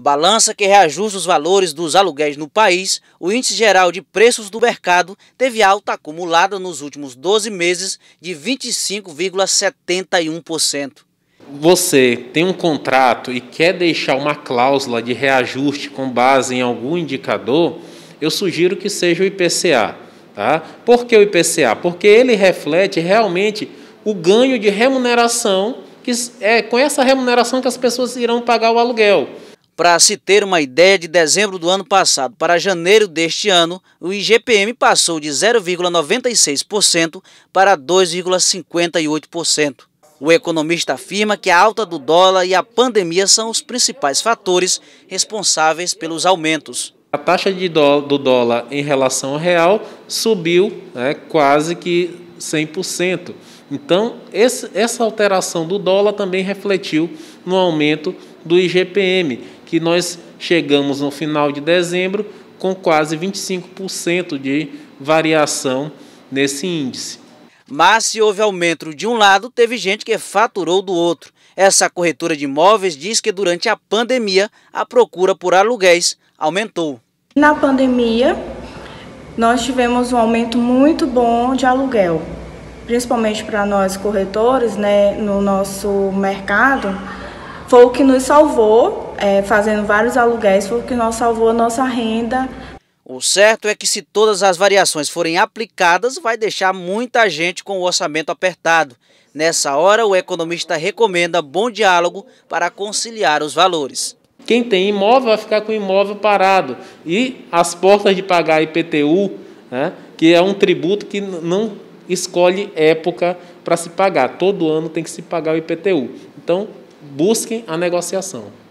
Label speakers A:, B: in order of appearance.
A: Balança que reajusta os valores dos aluguéis no país, o índice geral de preços do mercado teve alta acumulada nos últimos 12 meses de 25,71%.
B: Você tem um contrato e quer deixar uma cláusula de reajuste com base em algum indicador, eu sugiro que seja o IPCA. Tá? Por que o IPCA? Porque ele reflete realmente o ganho de remuneração, que é com essa remuneração que as pessoas irão pagar o aluguel.
A: Para se ter uma ideia, de dezembro do ano passado para janeiro deste ano, o IGPM passou de 0,96% para 2,58%. O economista afirma que a alta do dólar e a pandemia são os principais
B: fatores responsáveis pelos aumentos. A taxa de dó, do dólar em relação ao real subiu né, quase que 100%. Então, esse, essa alteração do dólar também refletiu no aumento do IGPM que nós chegamos no final de dezembro com quase 25% de variação nesse índice. Mas se houve aumento de um
A: lado, teve gente que faturou do outro. Essa corretora de imóveis diz que durante a pandemia a procura por aluguéis aumentou.
C: Na pandemia, nós tivemos um aumento muito bom de aluguel, principalmente para nós corretores, né, no nosso mercado, foi o que nos salvou é, fazendo vários aluguéis, foi o que nós salvou a nossa renda.
A: O certo é que se todas as variações forem aplicadas, vai deixar muita gente com o orçamento apertado. Nessa hora, o economista recomenda bom diálogo para conciliar os valores.
B: Quem tem imóvel vai ficar com o imóvel parado. E as portas de pagar IPTU, né, que é um tributo que não escolhe época para se pagar. Todo ano tem que se pagar o IPTU. Então, busquem a negociação.